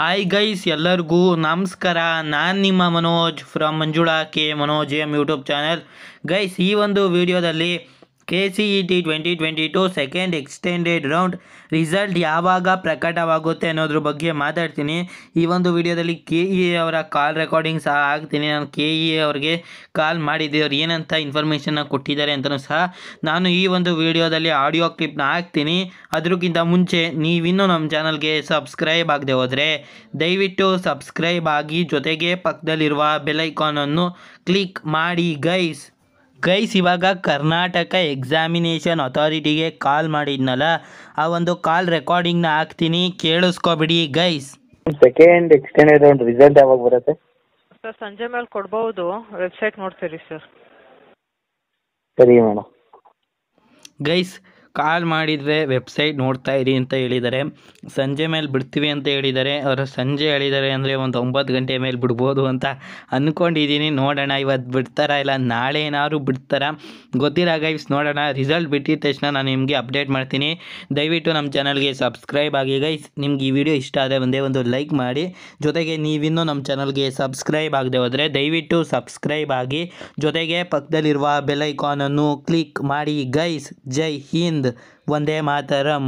hi guys ಎಲ್ಲರಿಗೂ ನಮಸ್ಕಾರ ನಾನು ನಿಮ್ಮ Manoj from Manjula K Manoj M YouTube channel guys ಈ ಒಂದು ವಿಡಿಯೋದಲ್ಲಿ KCET twenty twenty two second extended round result ಯಾವಾಗ ಪ್ರಕಟವಾಗುತ್ತೆ ಅನ್ನೋದ್ರ ಬಗ್ಗೆ ಮಾತಾಡ್ತೀನಿ ಈ ಒಂದು ವಿಡಿಯೋದಲ್ಲಿ ಕೆ ಇ e ಅವರ ಕಾಲ್ ರೆಕಾರ್ಡಿಂಗ್ ಸಹ ಆಗ್ತೀನಿ ನಾನು ಕೆ ಇ e ಅವ್ರಿಗೆ ಕಾಲ್ ಮಾಡಿದ್ದೆ ಅವ್ರು ಏನಂತ ಇನ್ಫಾರ್ಮೇಷನ್ನ ಕೊಟ್ಟಿದ್ದಾರೆ ಅಂತಲೂ ಸಹ ನಾನು ಈ ಒಂದು ವಿಡಿಯೋದಲ್ಲಿ ಆಡಿಯೋ ಕ್ಲಿಪ್ನ ಹಾಕ್ತೀನಿ ಅದಕ್ಕಿಂತ ಮುಂಚೆ ನೀವಿನ್ನೂ ನಮ್ಮ ಚಾನಲ್ಗೆ ಸಬ್ಸ್ಕ್ರೈಬ್ ಆಗದೆ ಹೋದರೆ ದಯವಿಟ್ಟು ಸಬ್ಸ್ಕ್ರೈಬ್ ಆಗಿ ಜೊತೆಗೆ ಪಕ್ಕದಲ್ಲಿರುವ ಬೆಲೈಕಾನನ್ನು ಕ್ಲಿಕ್ ಮಾಡಿ ಗೈಸ್ ಗೈಸ್ ಇವಾಗ ಕರ್ನಾಟಕ ಎಕ್ಸಾಮಿನೇಷನ್ ಅಥಾರಿಟಿಗೆ ಕಾಲ್ ಮಾಡಿದ್ನಲ್ಲ ಆ ಒಂದು ಕಾಲ್ ರೆಕಾರ್ಡಿಂಗ್ ನ ಹಾಕ್ತೀನಿ ಕೇಳಿಸ್ಕೊಬಿಡಿ ಗೈಸ್ ಸೆಕೆಂಡ್ ಎಕ್ಸ್ಟೆಂಡೆಡ್ ರಿಸಲ್ಟ್ ಯಾವಾಗ ಬರುತ್ತೆ ಸರ್ ಸಂಜೆ ಮೇಲೆ ಕೊಡ್ಬೋದು ವೆಬ್ಸೈಟ್ ನೋಡ್ತೀರಿ ಸರ್ ಸರಿ ಮೇಡಮ್ ಗೈಸ್ ಕಾಲ್ ಮಾಡಿದರೆ ವೆಬ್ಸೈಟ್ ನೋಡ್ತಾ ಇರಿ ಅಂತ ಹೇಳಿದ್ದಾರೆ ಸಂಜೆ ಮೇಲೆ ಬಿಡ್ತೀವಿ ಅಂತ ಹೇಳಿದ್ದಾರೆ ಅವರು ಸಂಜೆ ಹೇಳಿದ್ದಾರೆ ಅಂದರೆ ಒಂದು ಒಂಬತ್ತು ಗಂಟೆ ಮೇಲೆ ಬಿಡ್ಬೋದು ಅಂತ ಅಂದ್ಕೊಂಡಿದ್ದೀನಿ ನೋಡೋಣ ಇವತ್ತು ಬಿಡ್ತಾರಾ ಇಲ್ಲ ನಾಳೆ ಏನಾದ್ರು ಬಿಡ್ತಾರಾ ಗೊತ್ತಿಲ್ಲ ಗೈವ್ಸ್ ನೋಡೋಣ ರಿಸಲ್ಟ್ ಬಿಟ್ಟಿದ ತಕ್ಷಣ ನಾನು ನಿಮಗೆ ಅಪ್ಡೇಟ್ ಮಾಡ್ತೀನಿ ದಯವಿಟ್ಟು ನಮ್ಮ ಚಾನಲ್ಗೆ ಸಬ್ಸ್ಕ್ರೈಬ್ ಆಗಿ ಗೈಸ್ ನಿಮ್ಗೆ ಈ ವಿಡಿಯೋ ಇಷ್ಟ ಆದರೆ ಒಂದೇ ಒಂದು ಲೈಕ್ ಮಾಡಿ ಜೊತೆಗೆ ನೀವಿನ್ನೂ ನಮ್ಮ ಚಾನಲ್ಗೆ ಸಬ್ಸ್ಕ್ರೈಬ್ ಆಗದೆ ಹೋದರೆ ದಯವಿಟ್ಟು ಸಬ್ಸ್ಕ್ರೈಬ್ ಆಗಿ ಜೊತೆಗೆ ಪಕ್ಕದಲ್ಲಿರುವ ಬೆಲ್ ಕ್ಲಿಕ್ ಮಾಡಿ ಗೈಸ್ ಜೈ ಹಿಂದ್ બંધ વંદે માતરમ